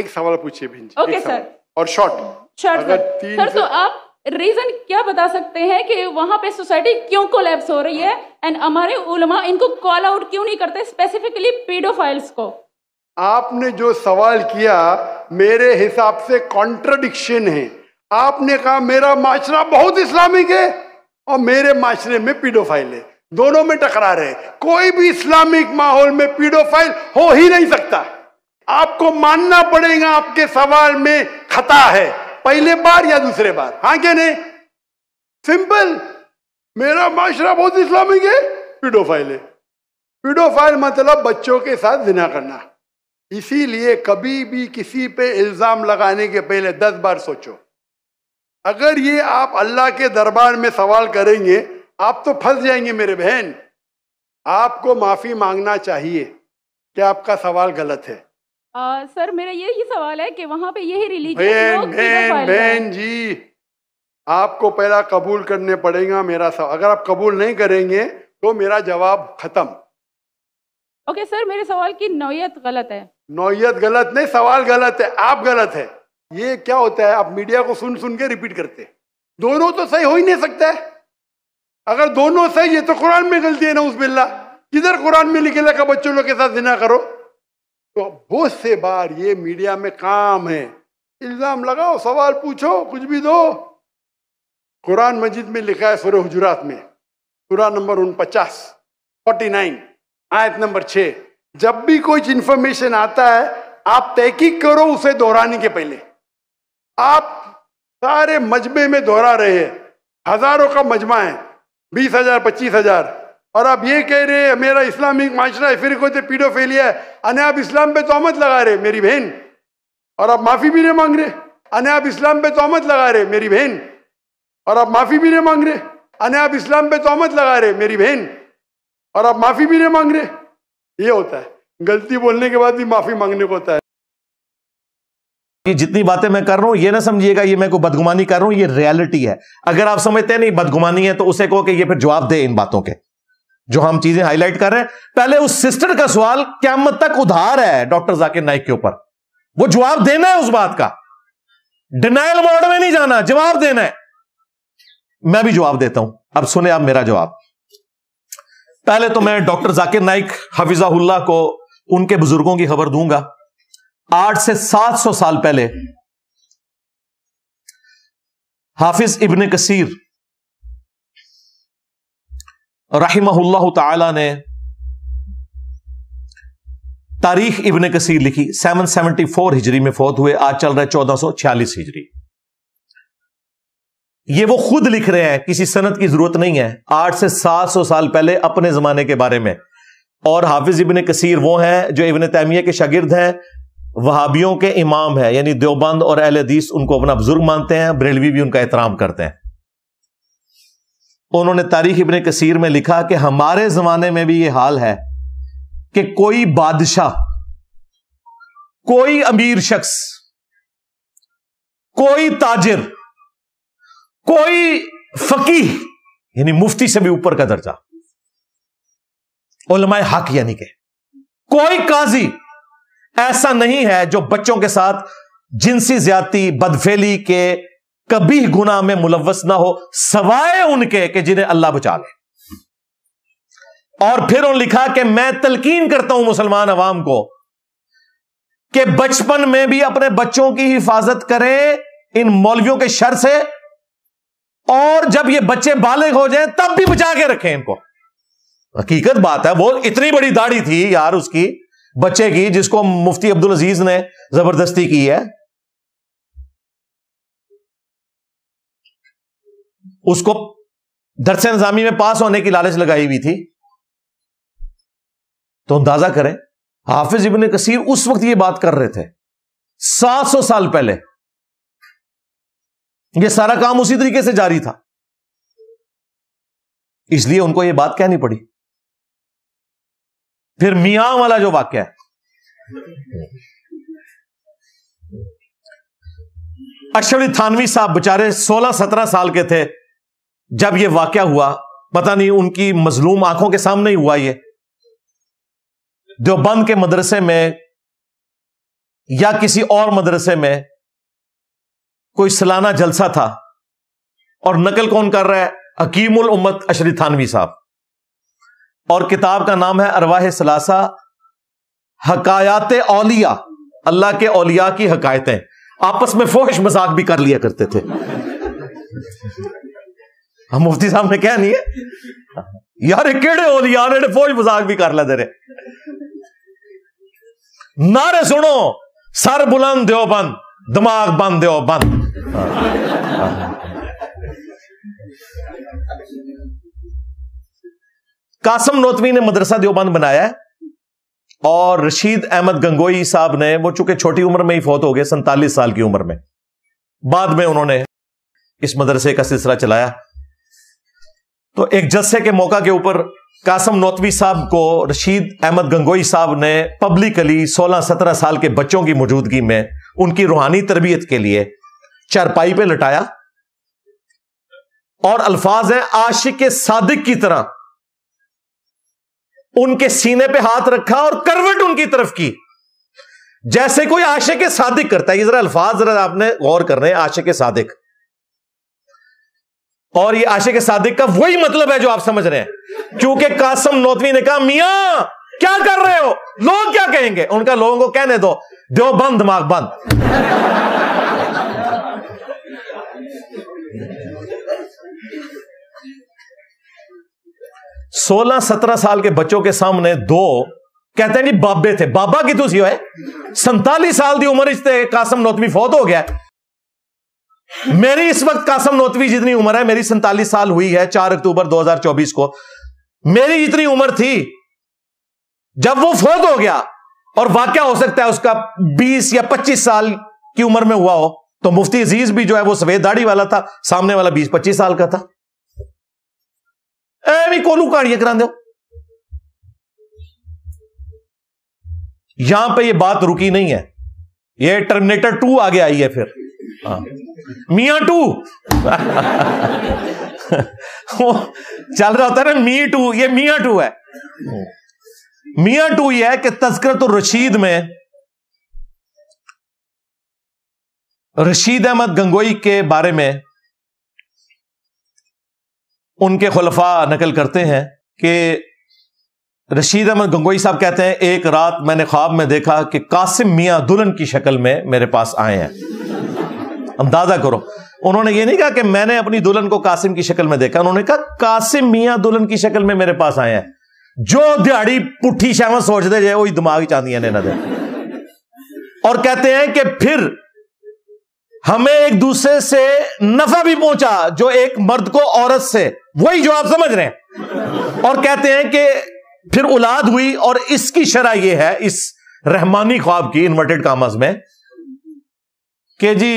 एक सवाल पूछिए भिंज ओके सर और शॉर्ट शॉर्ट अगर सर, सर तो आप रीजन क्या बता सकते हैं कि वहां पे सोसाइटी क्यों कोलैप्स हो रही है एंड हमारे उलमा इनको कॉल आउट क्यों नहीं करते स्पेसिफिकली पीडोफाइल्स को आपने जो सवाल किया मेरे हिसाब से कॉन्ट्रडिक्शन है आपने कहा मेरा माशरा बहुत इस्लामिक है और मेरे माशरे में पीडोफाइल है दोनों में टकरा रहे कोई भी इस्लामिक माहौल में पीडोफाइल हो ही नहीं सकता आपको मानना पड़ेगा आपके सवाल में खता है पहले बार या दूसरे बार हाँ क्या नहीं सिंपल मेरा माशरा बहुत इस्लामिक है पीडोफाइल है पीडोफाइल मतलब बच्चों के साथ जिना करना इसीलिए कभी भी किसी पे इल्ज़ाम लगाने के पहले दस बार सोचो अगर ये आप अल्लाह के दरबार में सवाल करेंगे आप तो फंस जाएंगे मेरे बहन आपको माफ़ी मांगना चाहिए कि आपका सवाल गलत है आ, सर मेरा ये ही सवाल है कि वहाँ पे यही रिलीजन बहन बहन जी आपको पहला कबूल करने पड़ेगा मेरा सवाल अगर आप कबूल नहीं करेंगे तो मेरा जवाब खत्म ओके सर मेरे सवाल की नौयत गलत है नौयत गलत नहीं सवाल गलत है आप गलत है ये क्या होता है आप मीडिया को सुन सुन के रिपीट करते दोनों तो सही हो ही नहीं सकता है अगर दोनों सही है तो कुरान में गलती है ना उस बिल्ला किधर कुरान में लिखे लगा बच्चों लोग के साथ जिना करो तो बहुत से बार ये मीडिया में काम है इल्ज़ाम लगाओ सवाल पूछो कुछ भी दो कुरान मजिद में लिखा है सुर हजरात में कुरान नंबर उनपचास फोर्टी नाइन आयत नंबर छ जब भी कोई इंफॉर्मेशन आता है आप तहकीक करो उसे दोहराने के पहले आप सारे मजमे में दोहरा रहे हैं हजारों का मजमा है बीस हजार पच्चीस हजार और आप ये कह रहे हैं मेरा इस्लामिक माशरा पीडो पीडोफेलिया है अने आप इस्लाम पे तोहमत लगा रहे मेरी बहन और आप माफ़ी भी नहीं मांग रहे अने आप इस्लाम पे तोहमत लगा रहे मेरी बहन और आप माफ़ी भी नहीं मांग रहे अने आप इस्लाम पे तोहमत लगा रहे मेरी बहन और आप माफ़ी भी नहीं मांग रहे ये होता है गलती बोलने के बाद भी माफ़ी मांगने को होता है ये जितनी बातें मैं कर रहा हूं ये ना समझिएगा ये मैं को बदगुमानी कर रहा हूं ये रियलिटी है अगर आप समझते नहीं बदगुमानी है तो उसे कहो कि ये फिर जवाब दे इन बातों के जो हम चीजें हाईलाइट कर रहे हैं पहले उस सिस्टर का सवाल क्या तक उधार है डॉक्टर जाकिर नाइक के ऊपर वो जवाब देना है उस बात का डिनाइल मोड में नहीं जाना जवाब देना है मैं भी जवाब देता हूं अब सुने आप मेरा जवाब पहले तो मैं डॉक्टर जाकिर नाइक हफिजाउल्ला को उनके बुजुर्गों की खबर दूंगा आठ से सात सौ साल पहले हाफिज इब्ने कसीर रहीमहुल्लाह ने तारीख इबन कसीर लिखी सेवन सेवनटी फोर हिजरी में फौत हुए आज चल रहे चौदह सौ छियालीस हिजरी ये वो खुद लिख रहे हैं किसी सनत की जरूरत नहीं है आठ से सात सौ साल पहले अपने जमाने के बारे में और हाफिज इबन कसीर वो हैं जो इबन तैमिया के शागिर्द हैं वहाबियों के इमाम हैं यानी देवबंद और अहल उनको अपना बुजुर्ग मानते हैं ब्रेलवी भी उनका एहतराम करते हैं उन्होंने तारीख इबन कसीर में लिखा कि हमारे जमाने में भी यह हाल है कि कोई बादशाह कोई अमीर शख्स कोई ताजिर कोई फकीह यानी मुफ्ती से भी ऊपर का दर्जा उलमाए हक यानी के कोई काजी ऐसा नहीं है जो बच्चों के साथ जिनसी ज्यादा बदफेली के कभी गुना में मुलवस ना हो सवाए उनके कि जिन्हें अल्लाह बचा ले और फिर उन लिखा कि मैं तलकीन करता हूं मुसलमान अवाम को कि बचपन में भी अपने बच्चों की हिफाजत करें इन मौलवियों के शर से और जब ये बच्चे बालिग हो जाए तब भी बचा के रखें इनको हकीकत बात है वो इतनी बड़ी दाढ़ी थी यार उसकी बच्चे की जिसको मुफ्ती अब्दुल अजीज ने जबरदस्ती की है उसको दरस निजामी में पास होने की लालच लगाई हुई थी तो अंदाजा करें हाफिज इबन कसीर उस वक्त ये बात कर रहे थे 700 साल पहले ये सारा काम उसी तरीके से जारी था इसलिए उनको ये बात कहनी पड़ी फिर मियां वाला जो वाक्य है अशफली थानवी साहब बेचारे 16-17 साल के थे जब यह वाक हुआ पता नहीं उनकी मजलूम आंखों के सामने ही हुआ ये देवबंद के मदरसे में या किसी और मदरसे में कोई सलाना जलसा था और नकल कौन कर रहा है हकीमुल उम्मत अशरी थानवी साहब और किताब का नाम है अरवाह सलासा हकायात औलिया अल्लाह के औलिया की हकायतें आपस में फोहिश मजाक भी कर लिया करते थे हम हाँ, मुफ्ती साहब ने क्या नहीं है यार एह् केड़े हो यार फौज मजाक भी कर ला दे रहे नारे सुनो सर बुलंद दो बंद दिमाग बंद दो बंद कासम नोतवी ने मदरसा देवबंद बनाया और रशीद अहमद गंगोई साहब ने वो चूंकि छोटी उम्र में ही फौत हो गए सैंतालीस साल की उम्र में बाद में उन्होंने इस मदरसे का सिलसिला चलाया तो एक जस्से के मौका के ऊपर कासम नौतवी साहब को रशीद अहमद गंगोई साहब ने पब्लिकली 16-17 साल के बच्चों की मौजूदगी में उनकी रूहानी तरबियत के लिए चारपाई पे लटाया और अल्फाज हैं आशिक के सादिक की तरह उनके सीने पे हाथ रखा और करवट उनकी तरफ की जैसे कोई आशिक के सादिक करता है ये जरा अल्फाज जरा आपने गौर कर रहे हैं आशिक के सादिक और ये आशिक सादिक का वही मतलब है जो आप समझ रहे हैं क्योंकि कासम नौतवी ने कहा मिया क्या कर रहे हो लोग क्या कहेंगे उनका लोगों को कहने दो दो बंद दिमाग बंद सोलह सत्रह साल के बच्चों के सामने दो कहते हैं जी बाबे थे बाबा की तुझी तो है संताली साल की उम्र कासम नौतवी फौत हो गया मेरी इस वक्त कासम नोतवी जितनी उम्र है मेरी सैंतालीस साल हुई है चार अक्टूबर 2024 को मेरी जितनी उम्र थी जब वो फौत हो गया और वाक्य हो सकता है उसका 20 या 25 साल की उम्र में हुआ हो तो मुफ्ती अजीज भी जो है वो सफेद दाढ़ी वाला था सामने वाला 20-25 साल का था ਐਵੇਂ कोलू कहानी करा दो यहां पे ये बात रुकी नहीं है ये टर्मिनेटर टू आगे आई है फिर हाँ। मिया टू वो चल रहा होता है ना मी टू ये मिया टू है मिया टू ये है कि तस्करत रशीद में रशीद अहमद गंगोई के बारे में उनके खलफा नकल करते हैं कि रशीद अहमद गंगोई साहब कहते हैं एक रात मैंने ख्वाब में देखा कि कासिम मियां दुल्हन की शक्ल में मेरे पास आए हैं अंदाजा करो उन्होंने ये नहीं कहा कि मैंने अपनी दुल्हन को कासिम की शक्ल में देखा उन्होंने कहा कासिम मियाँ दुल्हन की शक्ल में मेरे पास आए हैं जो दिहाड़ी पुट्ठी शाम सोचते जाए वही दिमाग चांदियां ने और कहते हैं कि फिर हमें एक दूसरे से नफा भी पहुंचा जो एक मर्द को औरत से वही जो आप समझ रहे हैं और कहते हैं कि फिर औलाद हुई और इसकी शरह यह है इस रहमानी ख्वाब की इन्वर्टेड कामज में कि जी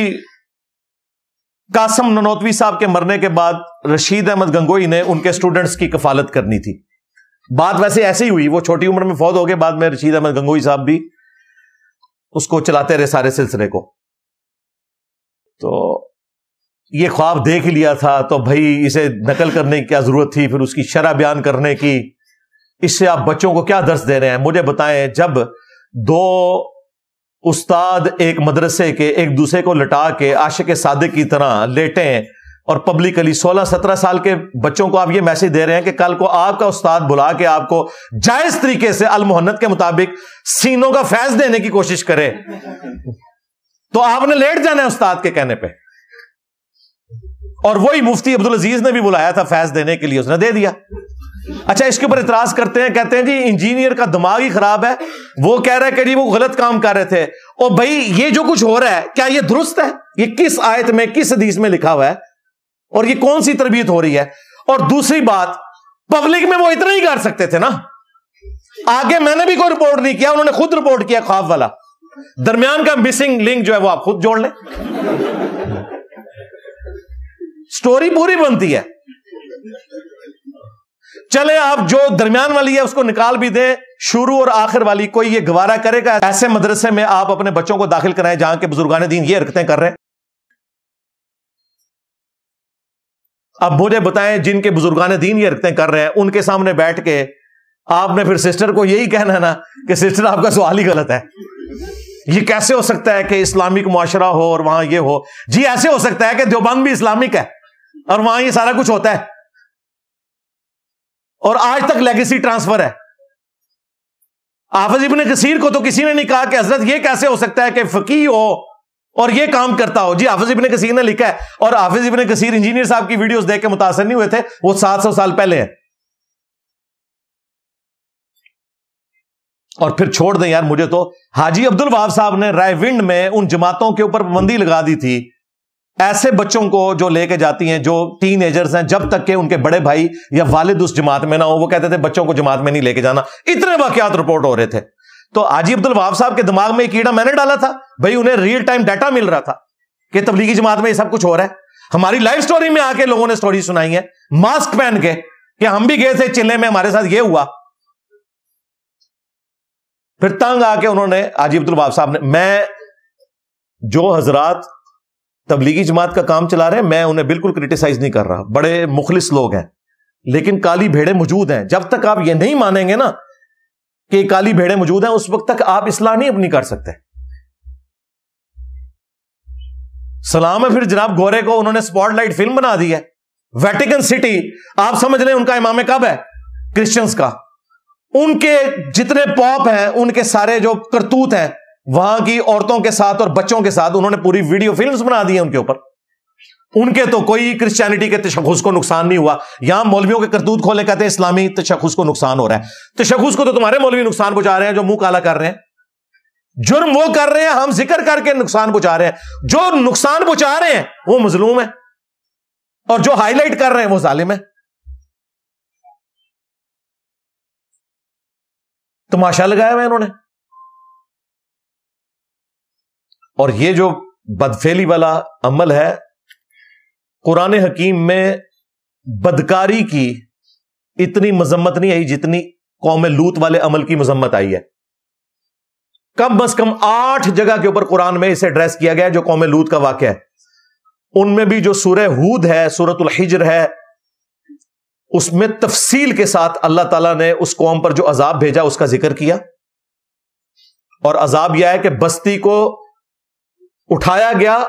कासम ननौतवी साहब के मरने के बाद रशीद अहमद गंगोई ने उनके स्टूडेंट्स की कफालत करनी थी बात वैसे ऐसे ही हुई वो छोटी उम्र में फौत हो गए बाद में रशीद अहमद गंगोई साहब भी उसको चलाते रहे सारे सिलसिले को तो ये ख्वाब देख लिया था तो भाई इसे नकल करने की क्या जरूरत थी फिर उसकी शराब बयान करने की इससे आप बच्चों को क्या दर्श दे रहे हैं मुझे बताएं जब दो उस्ताद एक मदरसे के एक दूसरे को लटा के के सादे की तरह लेटे और पब्लिकली 16-17 साल के बच्चों को आप ये मैसेज दे रहे हैं कि कल को आपका उस्ताद बुला के आपको जायज तरीके से अल मोहन्नत के मुताबिक सीनों का फैज देने की कोशिश करे तो आपने लेट जाना है उस्ताद के कहने पर और वही मुफ्ती अब्दुल अजीज ने भी बुलाया था फैज देने के लिए उसने दे दिया अच्छा इसके ऊपर इतराज करते हैं कहते हैं जी इंजीनियर का दिमाग ही खराब है वो कह रहा है कि जी वो गलत काम कर रहे थे और भाई ये जो कुछ हो रहा है क्या ये दुरुस्त है ये किस आयत में किस हदीस में लिखा हुआ है और ये कौन सी तरबियत हो रही है और दूसरी बात पब्लिक में वो इतना ही कर सकते थे ना आगे मैंने भी कोई रिपोर्ट नहीं किया उन्होंने खुद रिपोर्ट किया ख्वाब वाला दरमियान का मिसिंग लिंक जो है वो आप खुद जोड़ लें स्टोरी पूरी बनती है चले आप जो दरमियान वाली है उसको निकाल भी दें शुरू और आखिर वाली कोई ये गवारा करेगा ऐसे मदरसे में आप अपने बच्चों को दाखिल कराएं जहां के बुजुर्गान दीन ये हरकतें कर रहे हैं अब मुझे बताएं जिनके बुजुर्गान दीन ये हरकतें कर रहे हैं उनके सामने बैठ के आपने फिर सिस्टर को यही कहना है ना कि सिस्टर आपका सवाल ही गलत है ये कैसे हो सकता है कि इस्लामिक माशरा हो और वहां ये हो जी ऐसे हो सकता है कि देवबंद भी इस्लामिक है और वहां ये सारा कुछ होता है और आज तक लेगेसी ट्रांसफर है हाफिज इबन कसीर को तो किसी ने नहीं कहा कि हजरत ये कैसे हो सकता है कि फकी हो और ये काम करता हो जी हाफिज इबन कसीर ने लिखा है और हाफिज इबन कसीर इंजीनियर साहब की वीडियोस देख के मुतासर नहीं हुए थे वो 700 साल पहले हैं और फिर छोड़ दें यार मुझे तो हाजी अब्दुल वाहब साहब ने रायविंड में उन जमातों के ऊपर पाबंदी लगा दी थी ऐसे बच्चों को जो लेके जाती हैं जो टीन एजर्स हैं जब तक के उनके बड़े भाई या वालिद उस जमात में ना हो वो कहते थे बच्चों को जमात में नहीं लेके जाना इतने वाकत रिपोर्ट हो रहे थे तो आजी अब्दुल वहाब साहब के दिमाग में कीड़ा मैंने डाला था भाई उन्हें रियल टाइम डाटा मिल रहा था कि तबलीगी जमात में ये सब कुछ हो रहा है हमारी लाइफ स्टोरी में आके लोगों ने स्टोरी सुनाई है मास्क पहन के कि हम भी गए थे चिल्ले में हमारे साथ ये हुआ फिर तंग आके उन्होंने आजीब अब्दुल वहाब साहब ने मैं जो हजरात तबलीगी जमात का काम चला रहे हैं मैं उन्हें बिल्कुल क्रिटिसाइज नहीं कर रहा बड़े मुखलिस लोग हैं लेकिन काली भेड़े मौजूद हैं जब तक आप ये नहीं मानेंगे ना कि काली भेड़े मौजूद हैं उस वक्त तक आप इस्लाह नहीं अपनी कर सकते सलाम है फिर जनाब गोरे को उन्होंने स्पॉटलाइट फिल्म बना दी है वेटिकन सिटी आप समझ हैं उनका इमाम कब है क्रिश्चियंस का उनके जितने पॉप हैं उनके सारे जो करतूत हैं वहां की औरतों के साथ और बच्चों के साथ उन्होंने पूरी वीडियो फिल्म्स बना दी है उनके ऊपर उनके तो कोई क्रिश्चियनिटी के तशखुस को नुकसान नहीं हुआ यहां मौलवियों के करतूत खोले कहते हैं इस्लामी तशखुस को नुकसान हो रहा है तशखुस को तो तुम्हारे मौलवी नुकसान पहुंचा रहे हैं जो मुंह काला कर रहे हैं जुर्म वो कर रहे हैं हम जिक्र करके नुकसान पहुंचा रहे हैं जो नुकसान पहुंचा रहे हैं वो मजलूम है और जो हाईलाइट कर रहे हैं वो जालिम है तमाशा तो लगाया हुआ इन्होंने और ये जो बदफेली वाला अमल है कुरान हकीम में बदकारी की इतनी मजम्मत नहीं आई जितनी कौम लूत वाले अमल की मजम्मत आई है कम अज कम आठ जगह के ऊपर कुरान में इसे एड्रेस किया गया है जो कौम लूत का वाक्य है उनमें भी जो सूर हूद है सूरत हिजर है उसमें तफसील के साथ अल्लाह तला ने उस कौम पर जो अजाब भेजा उसका जिक्र किया और अजाब यह है कि बस्ती को उठाया गया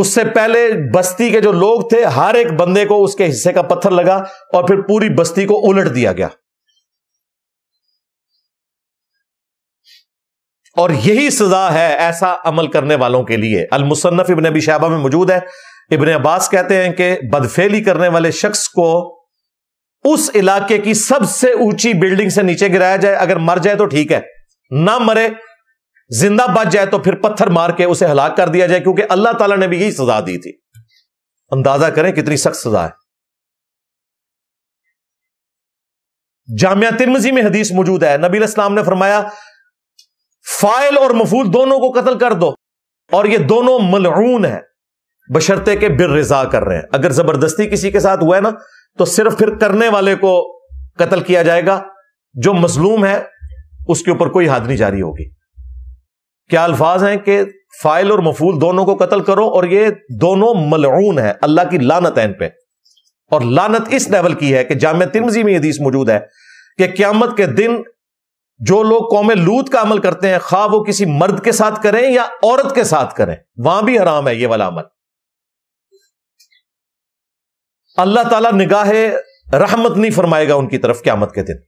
उससे पहले बस्ती के जो लोग थे हर एक बंदे को उसके हिस्से का पत्थर लगा और फिर पूरी बस्ती को उलट दिया गया और यही सजा है ऐसा अमल करने वालों के लिए अल मुसन्नफ इबन अबी शहबा में मौजूद है इबन अब्बास कहते हैं कि बदफेली करने वाले शख्स को उस इलाके की सबसे ऊंची बिल्डिंग से नीचे गिराया जाए अगर मर जाए तो ठीक है ना मरे जिंदा बच जाए तो फिर पत्थर मार के उसे हलाक कर दिया जाए क्योंकि अल्लाह तला ने भी यही सजा दी थी अंदाजा करें कितनी सख्त सजा है जामिया तिरमजी में हदीस मौजूद है नबी इस्लाम ने फरमाया फाइल और मफूल दोनों को कत्ल कर दो और ये दोनों मलरून है बशर्ते के बिर रजा कर रहे हैं अगर जबरदस्ती किसी के साथ हुआ है ना तो सिर्फ फिर करने वाले को कत्ल किया जाएगा जो मजलूम है उसके ऊपर कोई हाथ नहीं जारी होगी क्या अल्फाज हैं कि फाइल और मफूल दोनों को कत्ल करो और ये दोनों मलऊन है अल्लाह की लानत है इन पे और लानत इस लेवल की है कि जाम तिरमजी में हदीस मौजूद है कि क्यामत के दिन जो लोग कौम लूत का अमल करते हैं खा वो किसी मर्द के साथ करें या औरत के साथ करें वहां भी हराम है ये वाला अमल अल्लाह तला निगाह रहमत नहीं फरमाएगा उनकी तरफ क्यामत के दिन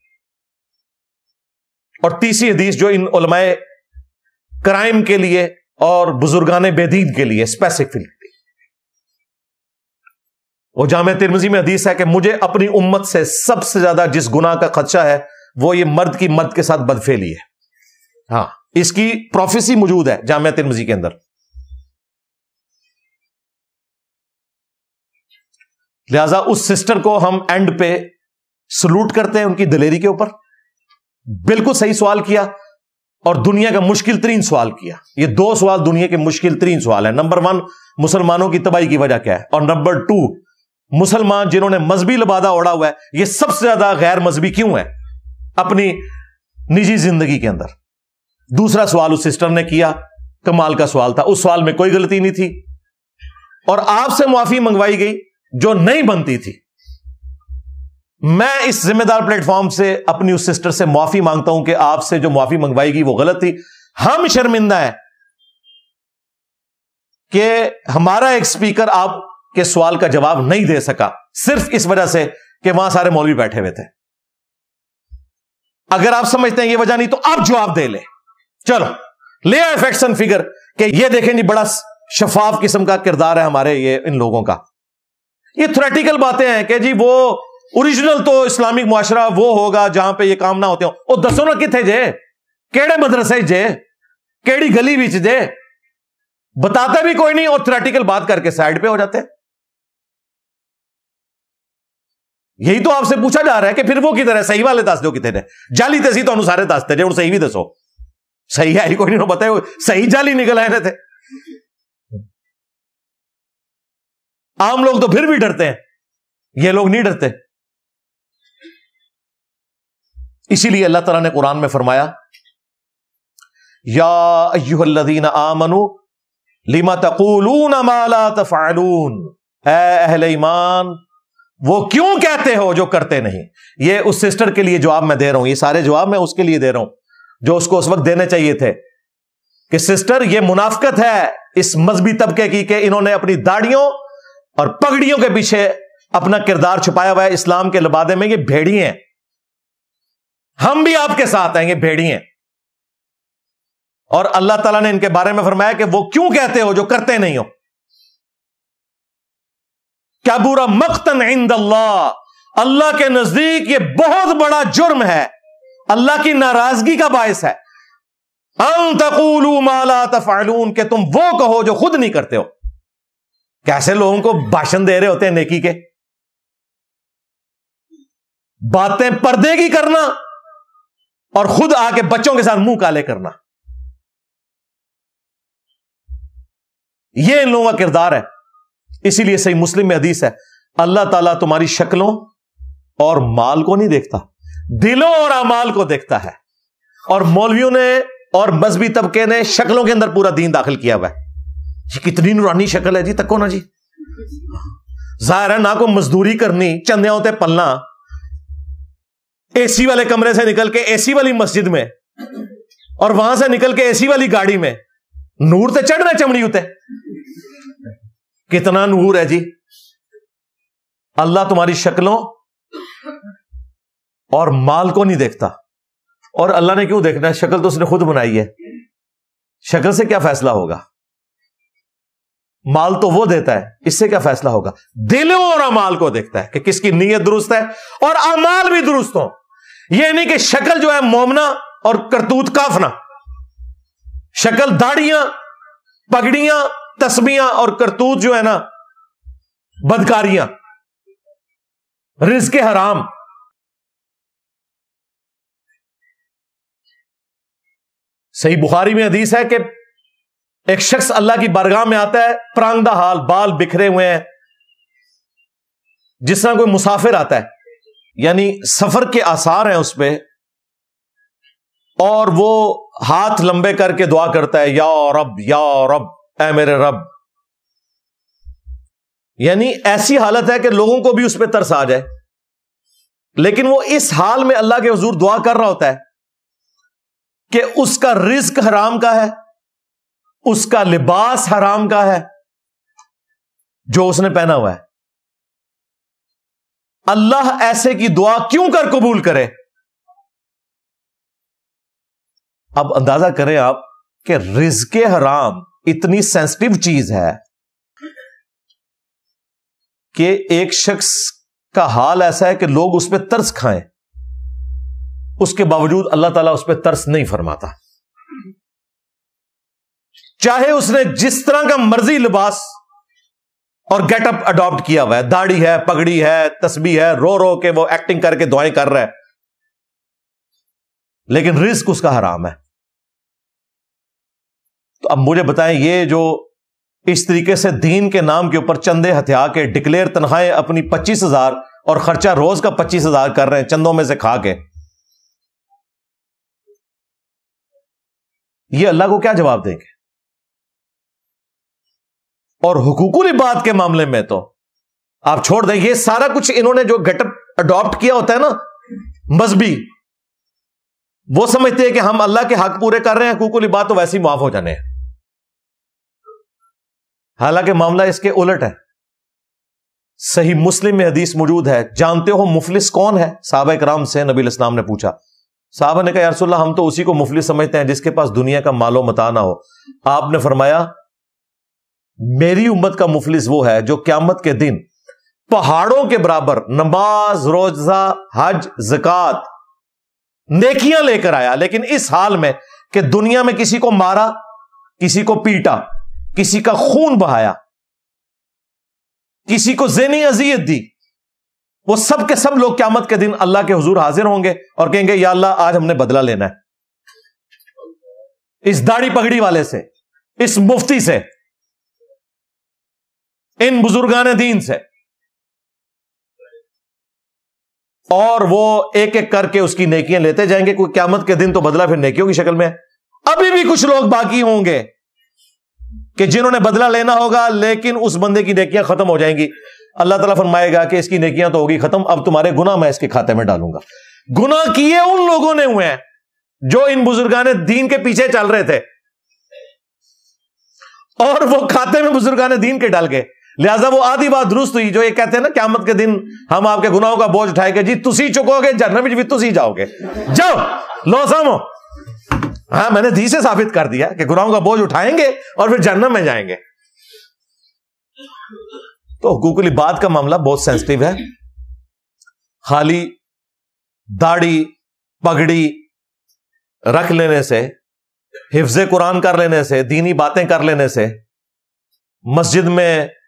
और तीसरी हदीस जो इन क्राइम के लिए और बुजुर्गान बेदीन के लिए स्पेसिफिकली वो जाम तिरमजी में हदीस है कि मुझे अपनी उम्मत से सबसे ज्यादा जिस गुना का खदशा है वो ये मर्द की मर्द के साथ बदफेली है हाँ इसकी प्रोफेसी मौजूद है जाम तिरमजी के अंदर लिहाजा उस सिस्टर को हम एंड पे सलूट करते हैं उनकी दिलेरी के ऊपर बिल्कुल सही सवाल किया और दुनिया का मुश्किल तरीन सवाल किया ये दो सवाल दुनिया के मुश्किल तरीन सवाल है नंबर वन मुसलमानों की तबाही की वजह क्या है और नंबर टू मुसलमान जिन्होंने मजहबी लबादा ओढ़ा हुआ है ये सबसे ज्यादा गैर मजहबी क्यों है अपनी निजी जिंदगी के अंदर दूसरा सवाल उस सिस्टर ने किया कमाल का सवाल था उस सवाल में कोई गलती नहीं थी और आपसे मुआफी मंगवाई गई जो नहीं बनती थी मैं इस जिम्मेदार प्लेटफॉर्म से अपनी उस सिस्टर से माफी मांगता हूं कि आपसे जो माफी मंगवाएगी वो गलत थी हम शर्मिंदा हैं कि हमारा एक स्पीकर आपके सवाल का जवाब नहीं दे सका सिर्फ इस वजह से कि वहां सारे मौलवी बैठे हुए थे अगर आप समझते हैं ये वजह नहीं तो आप जवाब दे ले चलो ले आए फैक्ट्स फिगर कि यह देखें जी बड़ा शफाफ किस्म का किरदार है हमारे ये इन लोगों का ये थ्रेटिकल बातें हैं कि जी वो ओरिजिनल तो इस्लामिक मुआशरा वो होगा जहां पे ये काम ना होते हो वो दसो ना कितने जे केड़े मदरसे जे केड़ी गली बीच जे बताते भी कोई नहीं और थ्रेटिकल बात करके साइड पे हो जाते यही तो आपसे पूछा जा रहा है कि फिर वो किधर है सही वाले दस दो कितने जाली तो सही तो सारे दसते जे हूं सही भी दसो सही आई कोई नहीं बताए सही जाली निकल आए थे आम लोग तो फिर भी डरते हैं ये लोग नहीं डरते इसीलिए अल्लाह तला ने कुरान में फरमाया यादीन आमनु लिमा तकूलून माला तफालून अहल ईमान वो क्यों कहते हो जो करते नहीं ये उस सिस्टर के लिए जवाब मैं दे रहा हूं ये सारे जवाब मैं उसके लिए दे रहा हूं जो उसको उस वक्त देने चाहिए थे कि सिस्टर ये मुनाफकत है इस मजहबी तबके की कि इन्होंने अपनी दाढ़ियों और पगड़ियों के पीछे अपना किरदार छुपाया हुआ है इस्लाम के लबादे में ये भेड़ी हैं हम भी आपके साथ आएंगे भेड़िए और अल्लाह ताला ने इनके बारे में फरमाया कि वो क्यों कहते हो जो करते नहीं हो क्या बुरा मख्तन इंद अल्लाह अल्लाह के नजदीक ये बहुत बड़ा जुर्म है अल्लाह की नाराजगी का बायस है माला तफालून के तुम वो कहो जो खुद नहीं करते हो कैसे लोगों को भाषण दे रहे होते हैं नेकी के बातें पर्दे की करना और खुद आके बच्चों के साथ मुंह काले करना यह इन लोगों का किरदार है इसीलिए सही मुस्लिम में हदीस है अल्लाह ताला तुम्हारी शक्लों और माल को नहीं देखता दिलों और अमाल को देखता है और मौलवियों ने और मजहबी तबके ने शक्लों के अंदर पूरा दीन दाखिल किया हुआ है ये कितनी नुरानी शक्ल है जी तको ना जी जाहिर है ना को मजदूरी करनी चंदे होते पलना एसी वाले कमरे से निकल के एसी वाली मस्जिद में और वहां से निकल के एसी वाली गाड़ी में नूर से तो चढ़ना चमड़ी उतर कितना नूर है जी अल्लाह तुम्हारी शक्लों और माल को नहीं देखता और अल्लाह ने क्यों देखना है शक्ल तो उसने खुद बनाई है शक्ल से क्या फैसला होगा माल तो वो देता है इससे क्या फैसला होगा दिलों और अमाल को देखता है कि किसकी नीयत दुरुस्त है और अमाल भी दुरुस्त हो यह नहीं कि शक्ल जो है मोमना और करतूत काफना शक्ल दाढ़ियां पगड़ियां तस्बियां और करतूत जो है ना बदकारियां रिज के हराम सही बुखारी में हदीस है कि एक शख्स अल्लाह की बरगाह में आता है प्रांगदा हाल बाल बिखरे हुए हैं जिस तरह कोई मुसाफिर आता है यानी सफर के आसार हैं उस पर और वो हाथ लंबे करके दुआ करता है या रब या रब ए मेरे रब यानी ऐसी हालत है कि लोगों को भी उस पर तरस आ जाए लेकिन वो इस हाल में अल्लाह के हजूर दुआ कर रहा होता है कि उसका रिस्क हराम का है उसका लिबास हराम का है जो उसने पहना हुआ है अल्लाह ऐसे की दुआ क्यों कर कबूल करे अब अंदाजा करें आप कि रिज्क हराम इतनी सेंसिटिव चीज है कि एक शख्स का हाल ऐसा है कि लोग उस पर तर्स खाएं उसके बावजूद अल्लाह ताला उस पर तर्स नहीं फरमाता चाहे उसने जिस तरह का मर्जी लिबास और गेटअप अडॉप्ट किया हुआ है दाढ़ी है पगड़ी है तस्बी है रो रो के वो एक्टिंग करके दुआएं कर रहा है लेकिन रिस्क उसका हराम है तो अब मुझे बताएं ये जो इस तरीके से दीन के नाम के ऊपर चंदे हथिया के डिक्लेयर तनख्वाहें अपनी पच्चीस हजार और खर्चा रोज का पच्चीस हजार कर रहे हैं चंदों में से खा के ये अल्लाह को क्या जवाब देंगे और हुकूकुल इबाद के मामले में तो आप छोड़ दें ये सारा कुछ इन्होंने जो गटअप अडॉप्ट किया होता है ना मजहबी वो समझते हैं कि हम अल्लाह के हक पूरे कर रहे हैं हकूकुल इबाद तो वैसे ही माफ हो जाने हैं हालांकि मामला इसके उलट है सही मुस्लिम में हदीस मौजूद है जानते हो मुफलिस कौन है साहब कराम से नबी इस्लाम ने पूछा साहबा ने कहा यारसोल्ला हम तो उसी को मुफलिस समझते हैं जिसके पास दुनिया का मालो मता ना हो आपने फरमाया मेरी उम्मत का मुफलिस वो है जो क्यामत के दिन पहाड़ों के बराबर नमाज रोजा हज जकत नेकियां लेकर आया लेकिन इस हाल में कि दुनिया में किसी को मारा किसी को पीटा किसी का खून बहाया किसी को जेनी अजियत दी वो सब के सब लोग क्यामत के दिन अल्लाह के हजूर हाजिर होंगे और कहेंगे या अल्लाह आज हमने बदला लेना है इस दाढ़ी पगड़ी वाले से इस मुफ्ती से इन बुजुर्गान दीन से और वो एक एक करके उसकी नेकियां लेते जाएंगे कोई क्यामत के दिन तो बदला फिर नेकियों की शक्ल में अभी भी कुछ लोग बाकी होंगे कि जिन्होंने बदला लेना होगा लेकिन उस बंदे की नेकियां खत्म हो जाएंगी अल्लाह ताला फरमाएगा कि इसकी नेकियां तो होगी खत्म अब तुम्हारे गुना मैं इसके खाते में डालूंगा गुना किए उन लोगों ने हुए हैं जो इन बुजुर्गान दीन के पीछे चल रहे थे और वो खाते में बुजुर्गान दीन के डाल गए लिहाजा वो आधी बात दुरुस्त हुई जो ये कहते हैं ना क्यामत के दिन हम आपके गुनाहों का बोझ उठाएंगे जी तुसी चुकोगे जहनम भी तुसी जाओगे जाओ लो सामो हाँ मैंने धी से साबित कर दिया कि गुनाहों का बोझ उठाएंगे और फिर जन्म में जाएंगे तो हुकूकली बात का मामला बहुत सेंसिटिव है खाली दाढ़ी पगड़ी रख लेने से हिफ्ज कुरान कर लेने से दीनी बातें कर लेने से मस्जिद में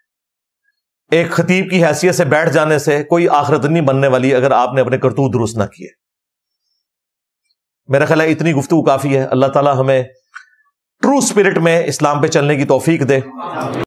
एक खतीब की हैसियत से बैठ जाने से कोई आखिरत नहीं बनने वाली अगर आपने अपने करतूत दुरुस्त ना किए मेरा ख्याल है इतनी गुफ्तु काफ़ी है अल्लाह ताला हमें ट्रू स्पिरिट में इस्लाम पे चलने की तोफीक दे